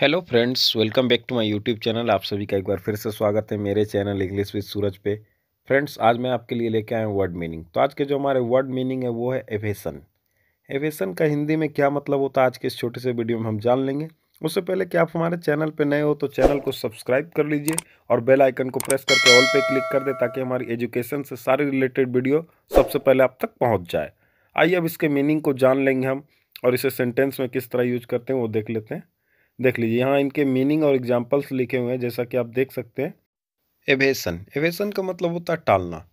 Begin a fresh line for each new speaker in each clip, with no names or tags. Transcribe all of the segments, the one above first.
hello friends welcome back to my YouTube channel आप सभी का एक बार फिर से स्वागत है मेरे चैनल इंग्लिश विद सूरज पे फ्रेंड्स आज मैं आपके लिए लेके आया हूँ वर्ड मीनिंग तो आज के जो हमारे वर्ड मीनिंग है वो है एवेसन एवेसन का हिंदी में क्या मतलब होता है आज के इस छोटे से वीडियो में हम जान लेंगे उससे पहले कि आप हमारे चैनल पर नए हो तो चैनल को सब्सक्राइब कर लीजिए और बेल आइकन को प्रेस करके ऑल पे क्लिक कर दें ताकि हमारी एजुकेशन से सारे रिलेटेड वीडियो सबसे पहले आप तक पहुँच जाए आइए अब इसके मीनिंग को जान लेंगे हम और इसे सेंटेंस में किस तरह यूज करते हैं वो देख लेते हैं देख लीजिए यहाँ इनके मीनिंग और एग्जाम्पल्स लिखे हुए हैं जैसा कि आप देख सकते हैं एवेसन एवेसन का मतलब होता है टालना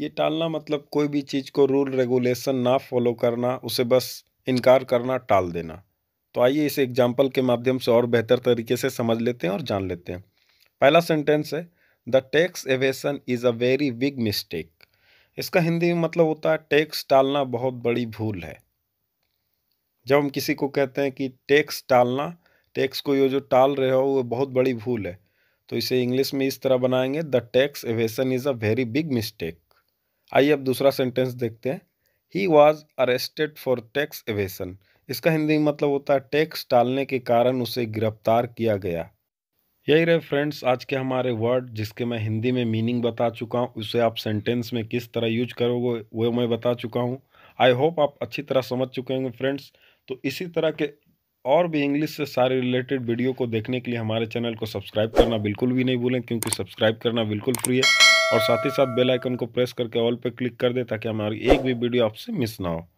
ये टालना मतलब कोई भी चीज़ को रूल रेगुलेशन ना फॉलो करना उसे बस इनकार करना टाल देना तो आइए इसे एग्जाम्पल के माध्यम से और बेहतर तरीके से समझ लेते हैं और जान लेते हैं पहला सेंटेंस है the tax evasion is a very big mistake इसका हिंदी में मतलब होता है टैक्स टालना बहुत बड़ी भूल है जब हम किसी को कहते हैं कि टैक्स टालना टैक्स को ये जो टाल रहे हो वो बहुत बड़ी भूल है तो इसे इंग्लिश में इस तरह बनाएंगे the tax evasion is a very big mistake आइए अब दूसरा सेंटेंस देखते हैं he was arrested for tax evasion इसका हिंदी मतलब होता है टैक्स टालने के कारण उसे गिरफ्तार किया गया यही रहे फ्रेंड्स आज के हमारे वर्ड जिसके मैं हिंदी में मीनिंग बता चुका हूँ उसे आप सेंटेंस में किस तरह यूज करोगे वो मैं बता चुका हूँ आई होप आप अच्छी तरह समझ चुके होंगे फ्रेंड्स तो इसी तरह के और भी इंग्लिश से सारे रिलेटेड वीडियो को देखने के लिए हमारे चैनल को सब्सक्राइब करना बिल्कुल भी नहीं भूलें क्योंकि सब्सक्राइब करना बिल्कुल फ्री है और साथ ही साथ बेल आइकन को प्रेस करके ऑल पे क्लिक कर दें ताकि हमारी एक भी वीडियो आपसे मिस ना हो